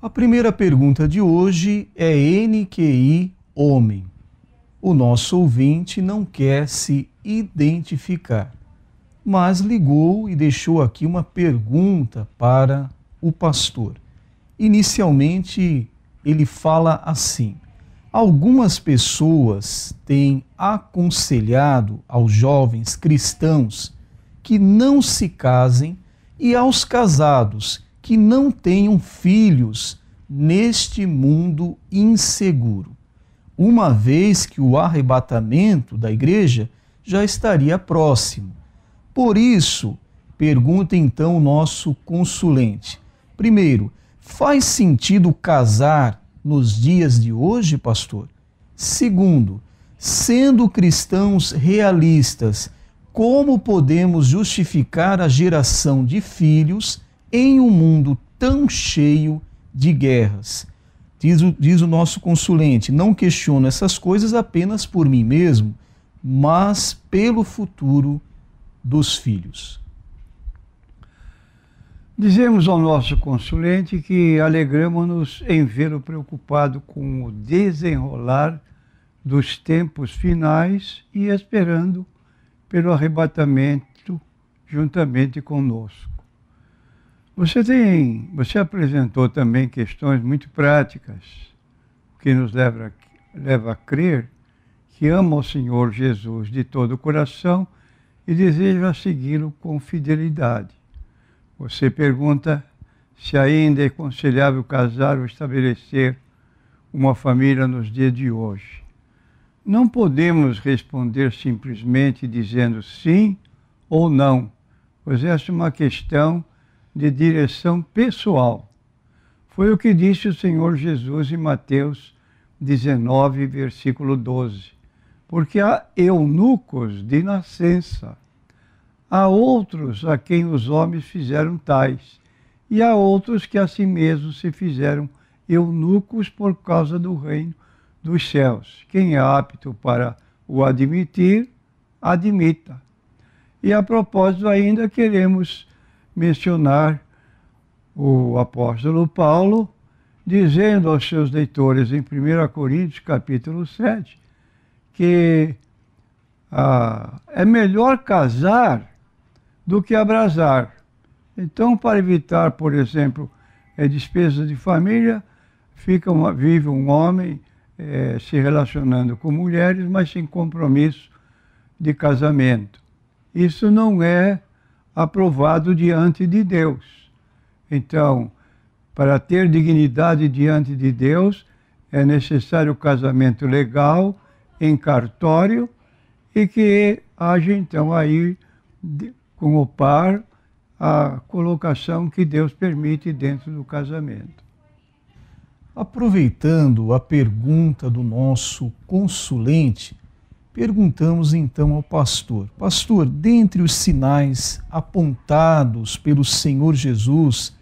A primeira pergunta de hoje é NQI homem. O nosso ouvinte não quer se identificar, mas ligou e deixou aqui uma pergunta para o pastor. Inicialmente, ele fala assim: Algumas pessoas têm aconselhado aos jovens cristãos que não se casem e aos casados que não tenham filhos neste mundo inseguro, uma vez que o arrebatamento da igreja já estaria próximo. Por isso, pergunta então o nosso consulente. Primeiro, faz sentido casar nos dias de hoje, pastor? Segundo, sendo cristãos realistas, como podemos justificar a geração de filhos em um mundo tão cheio de guerras. Diz o, diz o nosso consulente: não questiono essas coisas apenas por mim mesmo, mas pelo futuro dos filhos. Dizemos ao nosso consulente que alegramos-nos em vê-lo preocupado com o desenrolar dos tempos finais e esperando pelo arrebatamento juntamente conosco. Você tem, você apresentou também questões muito práticas que nos leva, leva a crer que ama o Senhor Jesus de todo o coração e deseja segui-lo com fidelidade. Você pergunta se ainda é aconselhável casar ou estabelecer uma família nos dias de hoje. Não podemos responder simplesmente dizendo sim ou não, pois essa é uma questão de direção pessoal. Foi o que disse o Senhor Jesus em Mateus 19, versículo 12. Porque há eunucos de nascença, há outros a quem os homens fizeram tais, e há outros que a si mesmos se fizeram eunucos por causa do reino dos céus. Quem é apto para o admitir, admita. E a propósito, ainda queremos mencionar o apóstolo Paulo dizendo aos seus leitores em 1 Coríntios capítulo 7 que ah, é melhor casar do que abrasar. Então, para evitar, por exemplo, é, despesas de família, fica uma, vive um homem é, se relacionando com mulheres, mas sem compromisso de casamento. Isso não é aprovado diante de Deus. Então, para ter dignidade diante de Deus, é necessário casamento legal, em cartório, e que haja então aí com o par a colocação que Deus permite dentro do casamento. Aproveitando a pergunta do nosso consulente, Perguntamos então ao pastor: Pastor, dentre os sinais apontados pelo Senhor Jesus,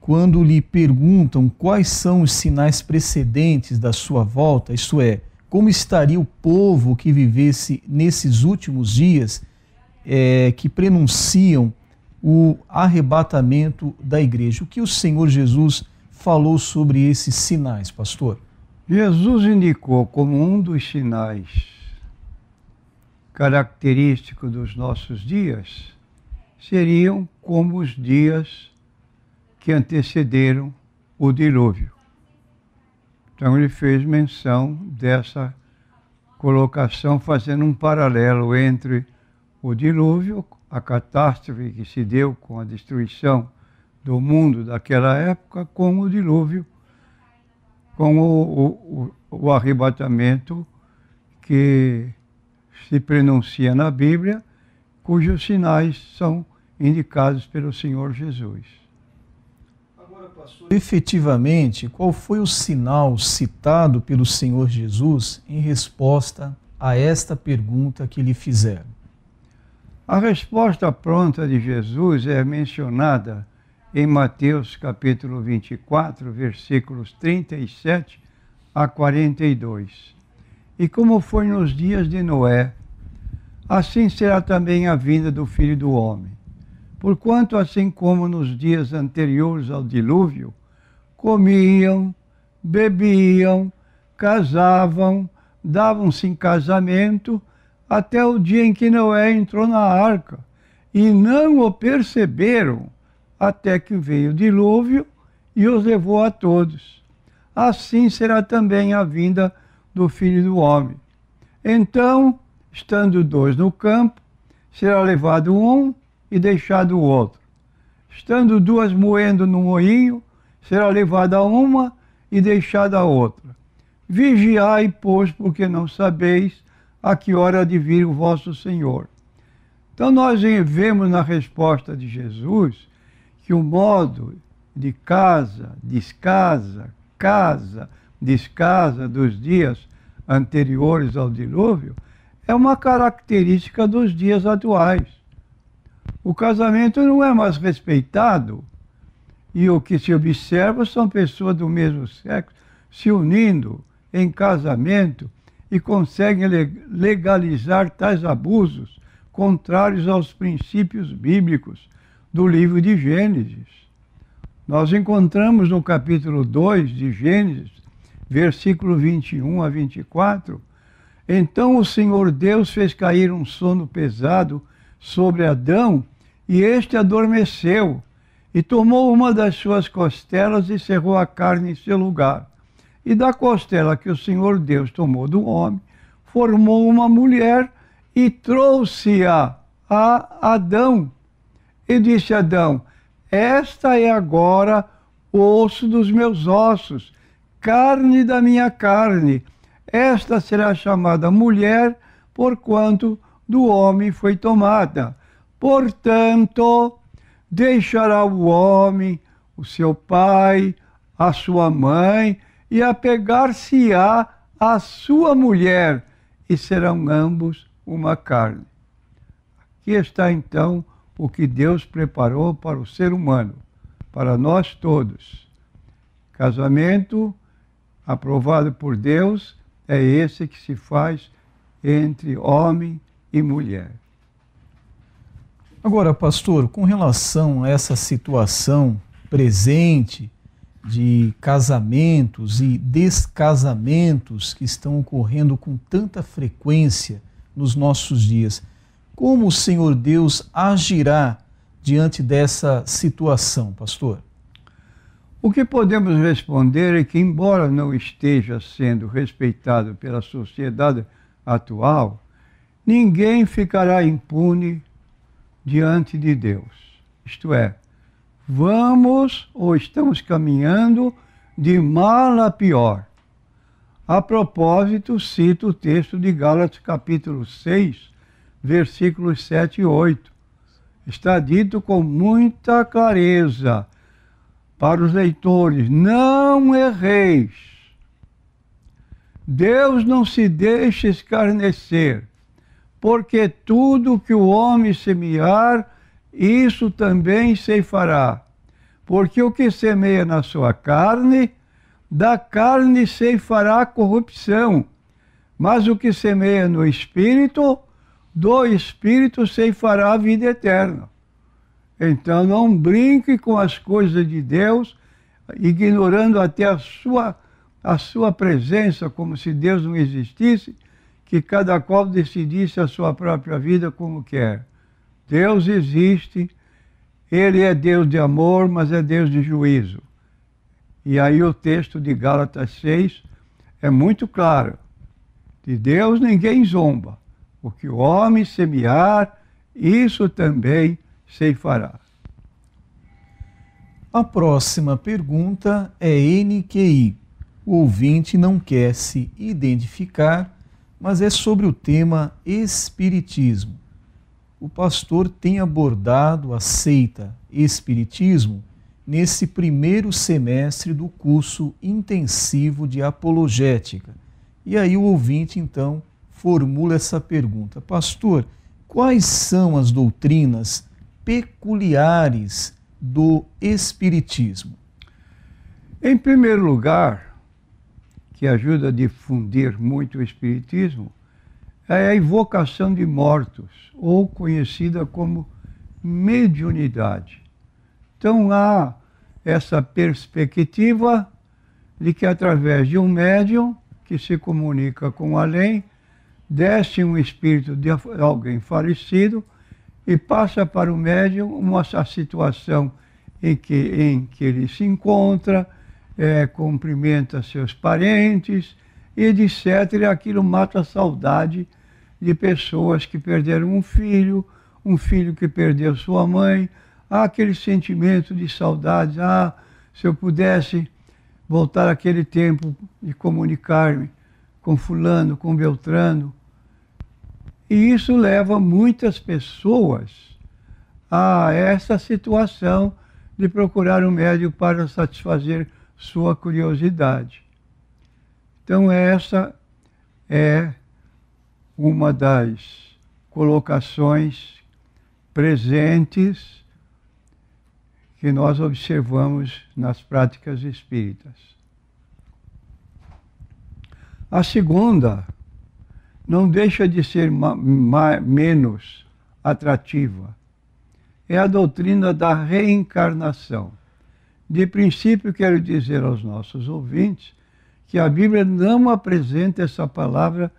quando lhe perguntam quais são os sinais precedentes da sua volta, isto é, como estaria o povo que vivesse nesses últimos dias é, que prenunciam o arrebatamento da igreja? O que o Senhor Jesus falou sobre esses sinais, pastor? Jesus indicou como um dos sinais característico dos nossos dias seriam como os dias que antecederam o dilúvio. Então ele fez menção dessa colocação, fazendo um paralelo entre o dilúvio, a catástrofe que se deu com a destruição do mundo daquela época, com o dilúvio, com o, o, o, o arrebatamento que se pronuncia na Bíblia, cujos sinais são indicados pelo Senhor Jesus. Agora, pastor, efetivamente, qual foi o sinal citado pelo Senhor Jesus em resposta a esta pergunta que lhe fizeram? A resposta pronta de Jesus é mencionada em Mateus capítulo 24, versículos 37 a 42. E como foi nos dias de Noé, assim será também a vinda do Filho do Homem. Porquanto, assim como nos dias anteriores ao dilúvio, comiam, bebiam, casavam, davam-se em casamento, até o dia em que Noé entrou na arca, e não o perceberam, até que veio o dilúvio e os levou a todos. Assim será também a vinda do Filho do Homem. Então, Estando dois no campo, será levado um e deixado o outro. Estando duas moendo no moinho, será levada uma e deixada a outra. Vigiai, pois, porque não sabeis a que hora há de vir o vosso Senhor. Então, nós vemos na resposta de Jesus que o modo de casa, descasa, casa, descasa dos dias anteriores ao dilúvio é uma característica dos dias atuais. O casamento não é mais respeitado e o que se observa são pessoas do mesmo sexo se unindo em casamento e conseguem legalizar tais abusos contrários aos princípios bíblicos do livro de Gênesis. Nós encontramos no capítulo 2 de Gênesis, versículo 21 a 24, então o Senhor Deus fez cair um sono pesado sobre Adão, e este adormeceu, e tomou uma das suas costelas e cerrou a carne em seu lugar. E da costela que o Senhor Deus tomou do homem, formou uma mulher e trouxe-a a Adão. E disse Adão: Esta é agora osso dos meus ossos, carne da minha carne esta será chamada mulher, porquanto do homem foi tomada. Portanto, deixará o homem, o seu pai, a sua mãe, e apegar-se-á à sua mulher, e serão ambos uma carne. Aqui está então o que Deus preparou para o ser humano, para nós todos. Casamento aprovado por Deus é esse que se faz entre homem e mulher. Agora, pastor, com relação a essa situação presente de casamentos e descasamentos que estão ocorrendo com tanta frequência nos nossos dias, como o Senhor Deus agirá diante dessa situação, pastor? O que podemos responder é que, embora não esteja sendo respeitado pela sociedade atual, ninguém ficará impune diante de Deus. Isto é, vamos ou estamos caminhando de mal a pior. A propósito, cito o texto de Gálatas capítulo 6, versículos 7 e 8. Está dito com muita clareza: para os leitores: não erreis. Deus não se deixa escarnecer, porque tudo que o homem semear, isso também se fará. Porque o que semeia na sua carne, da carne se fará corrupção, mas o que semeia no espírito, do espírito se fará vida eterna. Então não brinque com as coisas de Deus, ignorando até a sua, a sua presença, como se Deus não existisse, que cada qual decidisse a sua própria vida como quer. Deus existe, Ele é Deus de amor, mas é Deus de juízo. E aí o texto de Gálatas 6 é muito claro. De Deus ninguém zomba. O que o homem semear, isso também ceifará. A próxima pergunta é NQI. O ouvinte não quer se identificar, mas é sobre o tema Espiritismo. O pastor tem abordado a seita Espiritismo nesse primeiro semestre do curso intensivo de apologética. E aí o ouvinte então formula essa pergunta: Pastor, quais são as doutrinas peculiares do Espiritismo? Em primeiro lugar, que ajuda a difundir muito o Espiritismo, é a invocação de mortos, ou conhecida como mediunidade. Então há essa perspectiva de que através de um médium que se comunica com o além, desce um espírito de alguém falecido e passa para o médium uma situação em que, em que ele se encontra, é, cumprimenta seus parentes, etc. E aquilo mata a saudade de pessoas que perderam um filho, um filho que perdeu sua mãe. Há aquele sentimento de saudade. Ah, se eu pudesse voltar aquele tempo de comunicar-me com Fulano, com Beltrano, e isso leva muitas pessoas a essa situação de procurar um médium para satisfazer sua curiosidade. Então, essa é uma das colocações presentes que nós observamos nas práticas espíritas. A segunda não deixa de ser ma, ma, menos atrativa. É a doutrina da reencarnação. De princípio, quero dizer aos nossos ouvintes que a Bíblia não apresenta essa palavra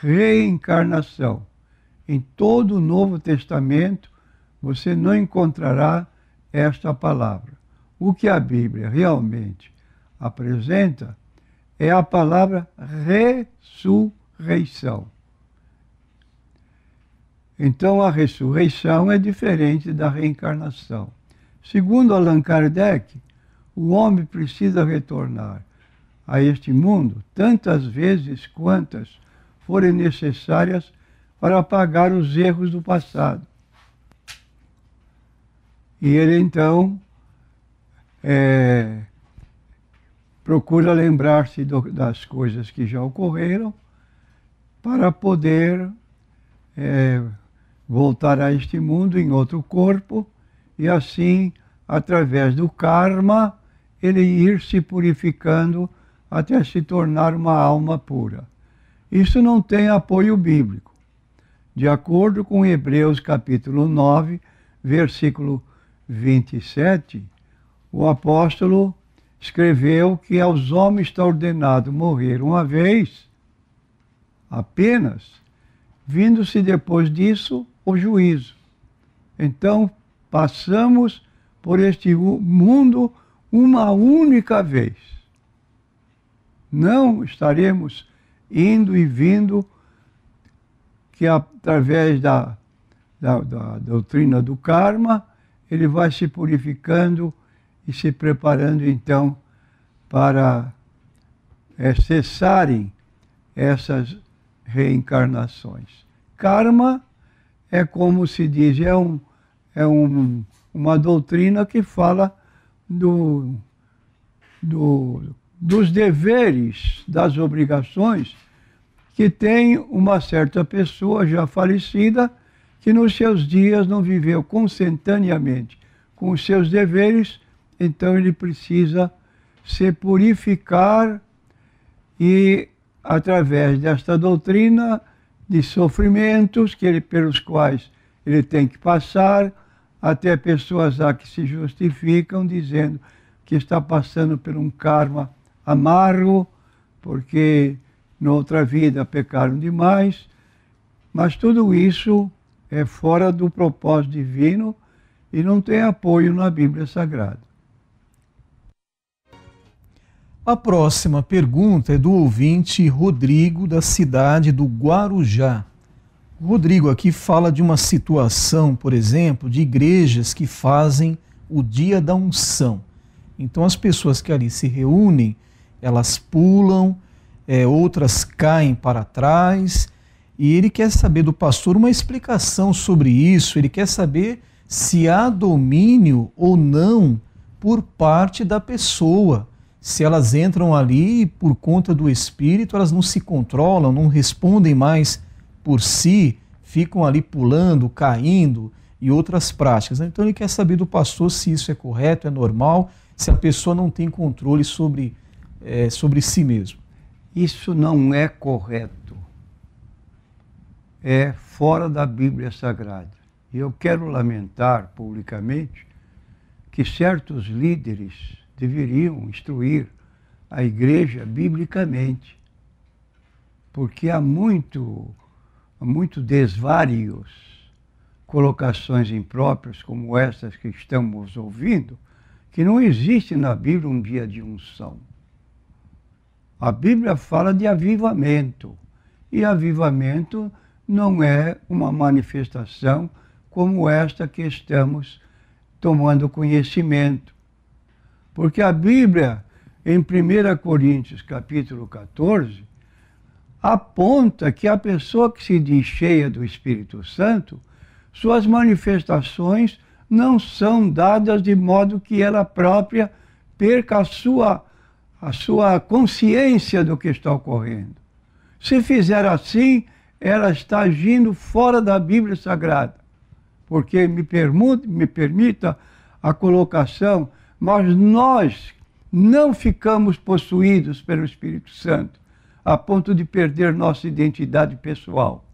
reencarnação. Em todo o Novo Testamento, você não encontrará esta palavra. O que a Bíblia realmente apresenta é a palavra ressurreição ressurreição. Então a ressurreição é diferente da reencarnação. Segundo Allan Kardec, o homem precisa retornar a este mundo tantas vezes quantas forem necessárias para apagar os erros do passado. E ele então é, procura lembrar-se das coisas que já ocorreram para poder é, voltar a este mundo em outro corpo e assim, através do karma, ele ir se purificando até se tornar uma alma pura. Isso não tem apoio bíblico. De acordo com Hebreus capítulo 9, versículo 27, o apóstolo escreveu que aos homens está ordenado morrer uma vez apenas, vindo-se depois disso o juízo. Então, passamos por este mundo uma única vez. Não estaremos indo e vindo, que através da, da, da doutrina do karma, ele vai se purificando e se preparando então para é, cessarem essas reencarnações. Karma é como se diz, é, um, é um, uma doutrina que fala do, do, dos deveres, das obrigações que tem uma certa pessoa já falecida que nos seus dias não viveu consentaneamente com os seus deveres, então ele precisa se purificar e através desta doutrina de sofrimentos que ele, pelos quais ele tem que passar, até pessoas há que se justificam dizendo que está passando por um karma amargo, porque na outra vida pecaram demais, mas tudo isso é fora do propósito divino e não tem apoio na Bíblia Sagrada. A próxima pergunta é do ouvinte Rodrigo, da cidade do Guarujá. O Rodrigo aqui fala de uma situação, por exemplo, de igrejas que fazem o dia da unção. Então, as pessoas que ali se reúnem, elas pulam, é, outras caem para trás, e ele quer saber do pastor uma explicação sobre isso, ele quer saber se há domínio ou não por parte da pessoa se elas entram ali por conta do espírito, elas não se controlam, não respondem mais por si, ficam ali pulando, caindo e outras práticas. Né? Então ele quer saber do pastor se isso é correto, é normal, se a pessoa não tem controle sobre, é, sobre si mesmo. Isso não é correto. É fora da Bíblia Sagrada. E eu quero lamentar publicamente que certos líderes deveriam instruir a igreja biblicamente, porque há muito, há muito desvários, colocações impróprias como estas que estamos ouvindo, que não existe na Bíblia um dia de unção. A Bíblia fala de avivamento, e avivamento não é uma manifestação como esta que estamos tomando conhecimento porque a Bíblia, em 1 Coríntios capítulo 14, aponta que a pessoa que se diz cheia do Espírito Santo, suas manifestações não são dadas de modo que ela própria perca a sua, a sua consciência do que está ocorrendo. Se fizer assim, ela está agindo fora da Bíblia Sagrada. Porque me, permuta, me permita a colocação, mas nós não ficamos possuídos pelo Espírito Santo a ponto de perder nossa identidade pessoal.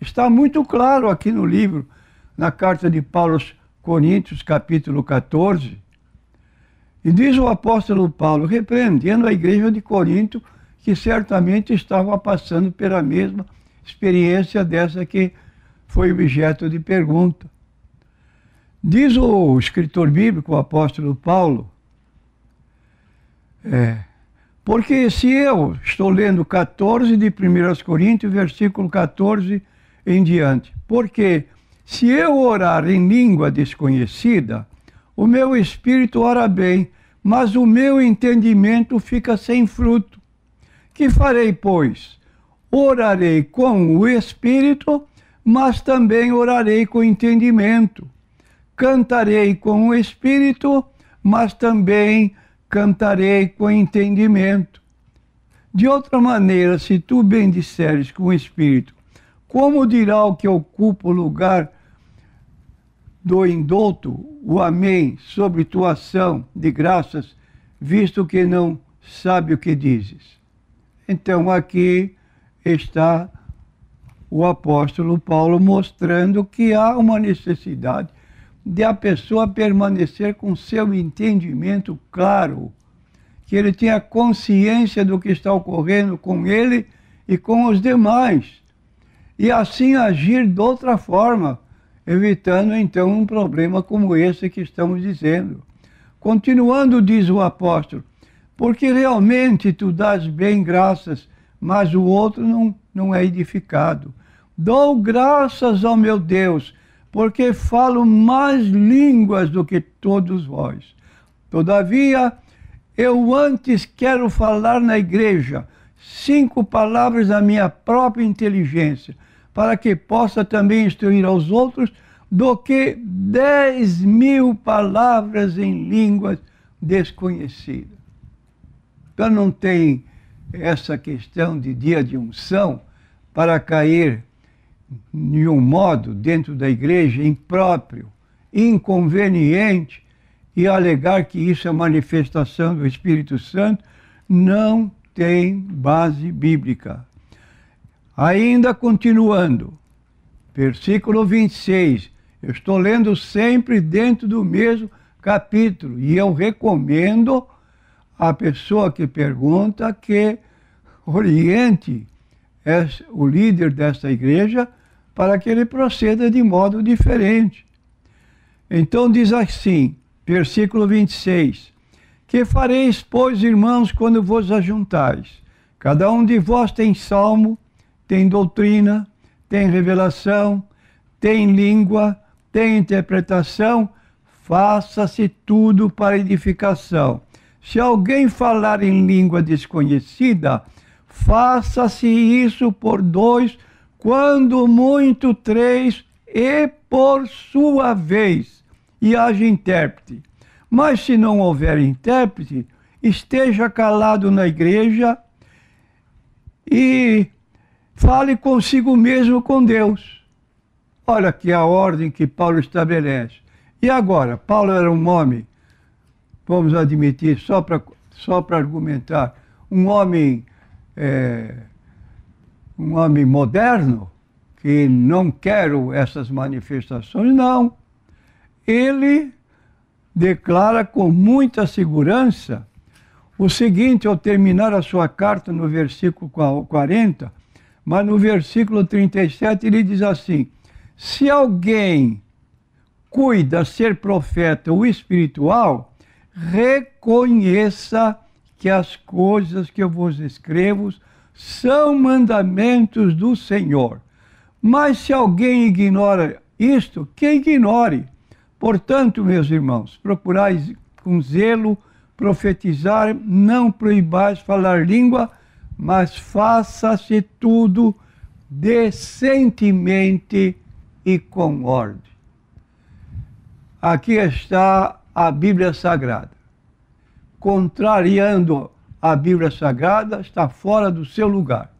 Está muito claro aqui no livro, na carta de Paulo aos Coríntios, capítulo 14. E diz o apóstolo Paulo, repreendendo a igreja de Corinto, que certamente estava passando pela mesma experiência dessa que foi objeto de pergunta. Diz o escritor bíblico, o apóstolo Paulo, é, porque se eu estou lendo 14 de 1 Coríntios, versículo 14 em diante, porque se eu orar em língua desconhecida, o meu espírito ora bem, mas o meu entendimento fica sem fruto. Que farei, pois? Orarei com o espírito, mas também orarei com entendimento cantarei com o espírito, mas também cantarei com entendimento. De outra maneira, se tu bem disseres com o espírito, como dirá o que ocupa o lugar do indulto, o amém, sobre tua ação de graças, visto que não sabe o que dizes? Então aqui está o apóstolo Paulo mostrando que há uma necessidade de a pessoa permanecer com seu entendimento claro, que ele tenha consciência do que está ocorrendo com ele e com os demais, e assim agir de outra forma, evitando então um problema como esse que estamos dizendo. Continuando, diz o apóstolo, porque realmente tu dás bem graças, mas o outro não, não é edificado. Dou graças ao meu Deus porque falo mais línguas do que todos vós. Todavia, eu antes quero falar na igreja cinco palavras da minha própria inteligência, para que possa também instruir aos outros, do que dez mil palavras em línguas desconhecidas. Então não tem essa questão de dia de unção para cair de modo dentro da igreja impróprio, inconveniente e alegar que isso é manifestação do Espírito Santo não tem base bíblica. Ainda continuando, versículo 26, eu estou lendo sempre dentro do mesmo capítulo e eu recomendo à pessoa que pergunta que oriente o líder desta igreja para que ele proceda de modo diferente. Então diz assim, versículo 26: Que fareis, pois, irmãos, quando vos ajuntais? Cada um de vós tem salmo, tem doutrina, tem revelação, tem língua, tem interpretação, faça-se tudo para edificação. Se alguém falar em língua desconhecida, faça-se isso por dois quando muito três e por sua vez, e haja intérprete. Mas se não houver intérprete, esteja calado na igreja e fale consigo mesmo com Deus. Olha que a ordem que Paulo estabelece. E agora, Paulo era um homem, vamos admitir, só para só argumentar, um homem é, um homem moderno que não quero essas manifestações, não. Ele declara com muita segurança o seguinte, ao terminar a sua carta no versículo 40, mas no versículo 37 ele diz assim: Se alguém cuida ser profeta ou espiritual, reconheça que as coisas que eu vos escrevo são mandamentos do Senhor. Mas se alguém ignora isto, que ignore. Portanto, meus irmãos, procurais com zelo profetizar, não proibais falar língua, mas faça-se tudo decentemente e com ordem. Aqui está a Bíblia Sagrada, contrariando a Bíblia Sagrada está fora do seu lugar.